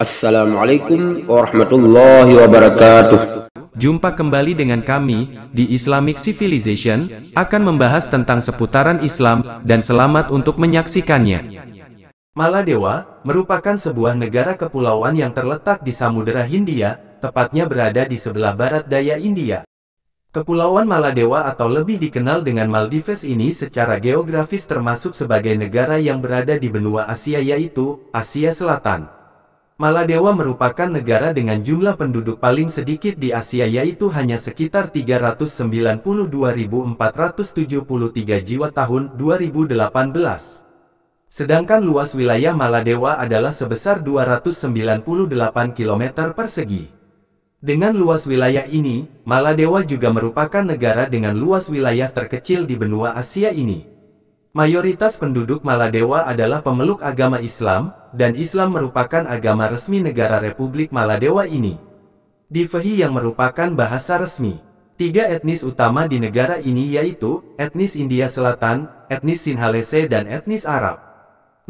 Assalamualaikum warahmatullahi wabarakatuh. Jumpa kembali dengan kami di Islamic Civilization akan membahas tentang seputaran Islam dan selamat untuk menyaksikannya. Maladewa merupakan sebuah negara kepulauan yang terletak di Samudera Hindia, tepatnya berada di sebelah barat daya India. Kepulauan Maladewa atau lebih dikenal dengan Maldives ini secara geografis termasuk sebagai negara yang berada di benua Asia yaitu Asia Selatan. Maladewa merupakan negara dengan jumlah penduduk paling sedikit di Asia yaitu hanya sekitar 392.473 jiwa tahun 2018. Sedangkan luas wilayah Maladewa adalah sebesar 298 km persegi. Dengan luas wilayah ini, Maladewa juga merupakan negara dengan luas wilayah terkecil di benua Asia ini. Mayoritas penduduk Maladewa adalah pemeluk agama Islam, dan Islam merupakan agama resmi negara Republik Maladewa ini. Divehi yang merupakan bahasa resmi. Tiga etnis utama di negara ini yaitu, etnis India Selatan, etnis Sinhalese dan etnis Arab.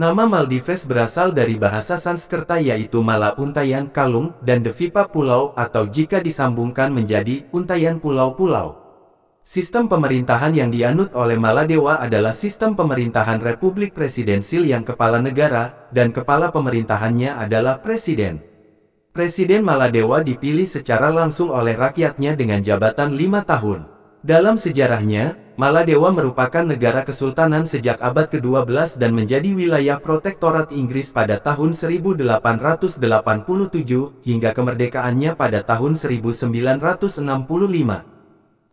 Nama Maldives berasal dari bahasa Sanskerta yaitu Mala Untayan Kalung dan Devipa Pulau atau jika disambungkan menjadi Untayan Pulau-Pulau. Sistem pemerintahan yang dianut oleh Maladewa adalah sistem pemerintahan Republik Presidensil yang kepala negara, dan kepala pemerintahannya adalah Presiden. Presiden Maladewa dipilih secara langsung oleh rakyatnya dengan jabatan lima tahun. Dalam sejarahnya, Maladewa merupakan negara kesultanan sejak abad ke-12 dan menjadi wilayah protektorat Inggris pada tahun 1887 hingga kemerdekaannya pada tahun 1965.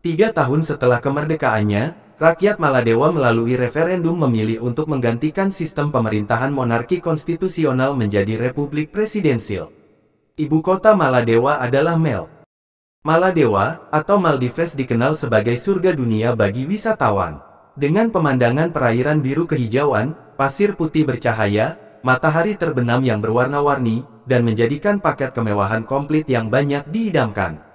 Tiga tahun setelah kemerdekaannya, rakyat Maladewa melalui referendum memilih untuk menggantikan sistem pemerintahan monarki konstitusional menjadi republik presidensil. Ibu kota Maladewa adalah Mel. Maladewa, atau Maldives dikenal sebagai surga dunia bagi wisatawan. Dengan pemandangan perairan biru kehijauan, pasir putih bercahaya, matahari terbenam yang berwarna-warni, dan menjadikan paket kemewahan komplit yang banyak diidamkan.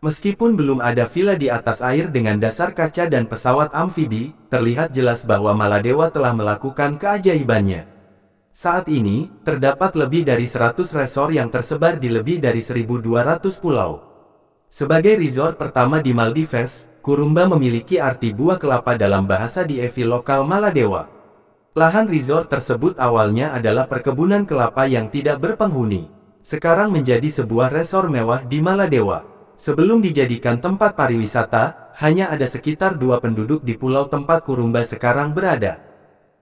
Meskipun belum ada villa di atas air dengan dasar kaca dan pesawat amfibi, terlihat jelas bahwa Maladewa telah melakukan keajaibannya. Saat ini, terdapat lebih dari 100 resor yang tersebar di lebih dari 1.200 pulau. Sebagai resort pertama di Maldives, Kurumba memiliki arti buah kelapa dalam bahasa di Evi lokal Maladewa. Lahan resort tersebut awalnya adalah perkebunan kelapa yang tidak berpenghuni. Sekarang menjadi sebuah resor mewah di Maladewa. Sebelum dijadikan tempat pariwisata, hanya ada sekitar dua penduduk di pulau tempat Kurumba sekarang berada.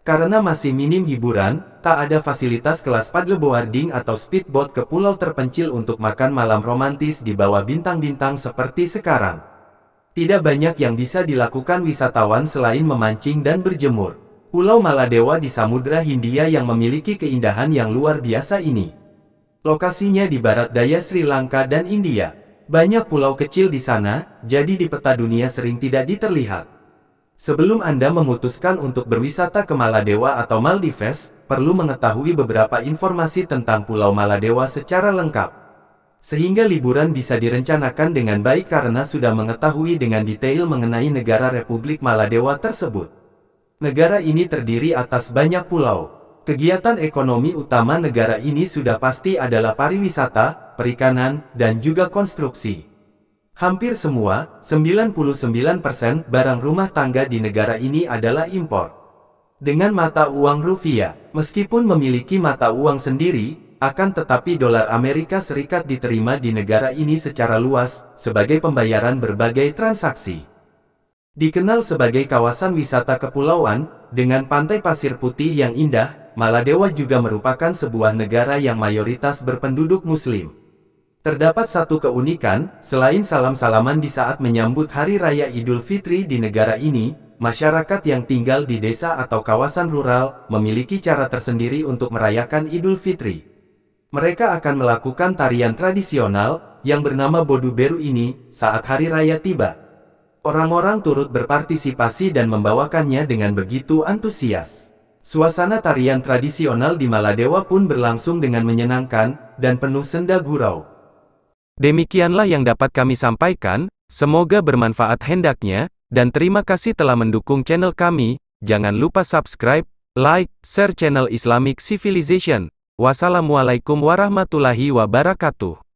Karena masih minim hiburan, tak ada fasilitas kelas paddleboarding atau speedboat ke pulau terpencil untuk makan malam romantis di bawah bintang-bintang seperti sekarang. Tidak banyak yang bisa dilakukan wisatawan selain memancing dan berjemur. Pulau Maladewa di Samudra Hindia yang memiliki keindahan yang luar biasa ini. Lokasinya di barat daya Sri Lanka dan India. Banyak pulau kecil di sana, jadi di peta dunia sering tidak diterlihat. Sebelum Anda memutuskan untuk berwisata ke Maladewa atau Maldives, perlu mengetahui beberapa informasi tentang Pulau Maladewa secara lengkap. Sehingga liburan bisa direncanakan dengan baik karena sudah mengetahui dengan detail mengenai negara Republik Maladewa tersebut. Negara ini terdiri atas banyak pulau. Kegiatan ekonomi utama negara ini sudah pasti adalah pariwisata, perikanan, dan juga konstruksi. Hampir semua, 99% barang rumah tangga di negara ini adalah impor. Dengan mata uang rupiah, meskipun memiliki mata uang sendiri, akan tetapi dolar Amerika Serikat diterima di negara ini secara luas, sebagai pembayaran berbagai transaksi. Dikenal sebagai kawasan wisata kepulauan, dengan pantai pasir putih yang indah, Maladewa juga merupakan sebuah negara yang mayoritas berpenduduk Muslim. Terdapat satu keunikan, selain salam-salaman di saat menyambut Hari Raya Idul Fitri di negara ini, masyarakat yang tinggal di desa atau kawasan rural, memiliki cara tersendiri untuk merayakan Idul Fitri. Mereka akan melakukan tarian tradisional, yang bernama Bodu Beru ini, saat Hari Raya tiba. Orang-orang turut berpartisipasi dan membawakannya dengan begitu antusias. Suasana tarian tradisional di Maladewa pun berlangsung dengan menyenangkan, dan penuh senda gurau. Demikianlah yang dapat kami sampaikan, semoga bermanfaat hendaknya, dan terima kasih telah mendukung channel kami, jangan lupa subscribe, like, share channel Islamic Civilization. Wassalamualaikum warahmatullahi wabarakatuh.